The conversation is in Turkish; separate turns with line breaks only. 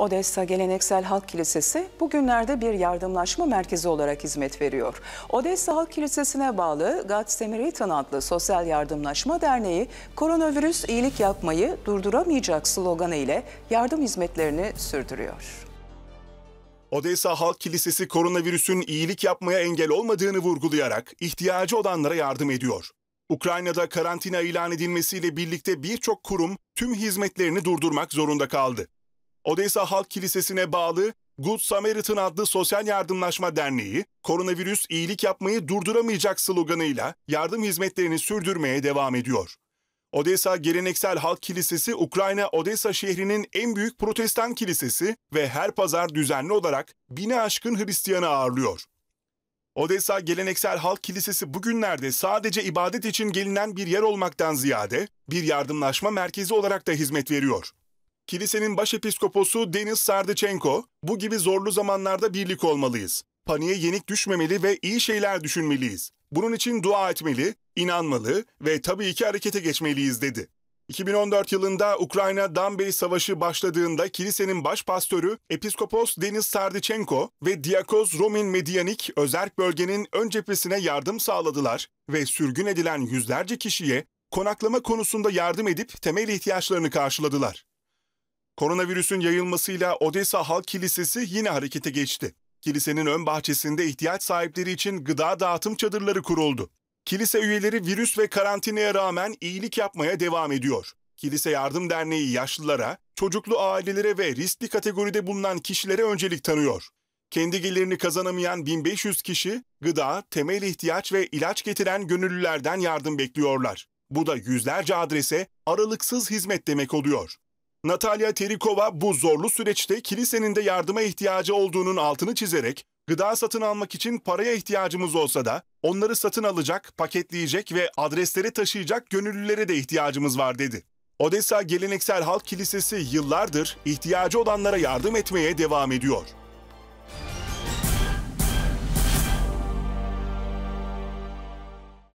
Odessa Geleneksel Halk Kilisesi bugünlerde bir yardımlaşma merkezi olarak hizmet veriyor. Odessa Halk Kilisesi'ne bağlı God Samaritan adlı Sosyal Yardımlaşma Derneği koronavirüs iyilik yapmayı durduramayacak sloganı ile yardım hizmetlerini sürdürüyor.
Odessa Halk Kilisesi koronavirüsün iyilik yapmaya engel olmadığını vurgulayarak ihtiyacı olanlara yardım ediyor. Ukrayna'da karantina ilan edilmesiyle birlikte birçok kurum tüm hizmetlerini durdurmak zorunda kaldı. Odessa Halk Kilisesi'ne bağlı Good Samaritan adlı sosyal yardımlaşma derneği, koronavirüs iyilik yapmayı durduramayacak sloganıyla yardım hizmetlerini sürdürmeye devam ediyor. Odessa Geleneksel Halk Kilisesi Ukrayna Odessa şehrinin en büyük protestan kilisesi ve her pazar düzenli olarak bine aşkın Hristiyanı ağırlıyor. Odessa Geleneksel Halk Kilisesi bugünlerde sadece ibadet için gelinen bir yer olmaktan ziyade bir yardımlaşma merkezi olarak da hizmet veriyor. Kilisenin başepiskoposu Deniz Sardıçenko, bu gibi zorlu zamanlarda birlik olmalıyız. Paniğe yenik düşmemeli ve iyi şeyler düşünmeliyiz. Bunun için dua etmeli, inanmalı ve tabii ki harekete geçmeliyiz dedi. 2014 yılında Ukrayna Danbey Savaşı başladığında kilisenin başpastörü Episkopos Deniz Sardiçenko ve Diyakoz Romin Medianik özerk bölgenin ön cephesine yardım sağladılar ve sürgün edilen yüzlerce kişiye konaklama konusunda yardım edip temel ihtiyaçlarını karşıladılar. Koronavirüsün yayılmasıyla Odessa Halk Kilisesi yine harekete geçti. Kilisenin ön bahçesinde ihtiyaç sahipleri için gıda dağıtım çadırları kuruldu. Kilise üyeleri virüs ve karantinaya rağmen iyilik yapmaya devam ediyor. Kilise Yardım Derneği yaşlılara, çocuklu ailelere ve riskli kategoride bulunan kişilere öncelik tanıyor. Kendi gelirini kazanamayan 1500 kişi gıda, temel ihtiyaç ve ilaç getiren gönüllülerden yardım bekliyorlar. Bu da yüzlerce adrese aralıksız hizmet demek oluyor. Natalia Terikova bu zorlu süreçte kilisenin de yardıma ihtiyacı olduğunun altını çizerek gıda satın almak için paraya ihtiyacımız olsa da onları satın alacak, paketleyecek ve adreslere taşıyacak gönüllülere de ihtiyacımız var dedi. Odessa Geleneksel Halk Kilisesi yıllardır ihtiyacı olanlara yardım etmeye devam ediyor.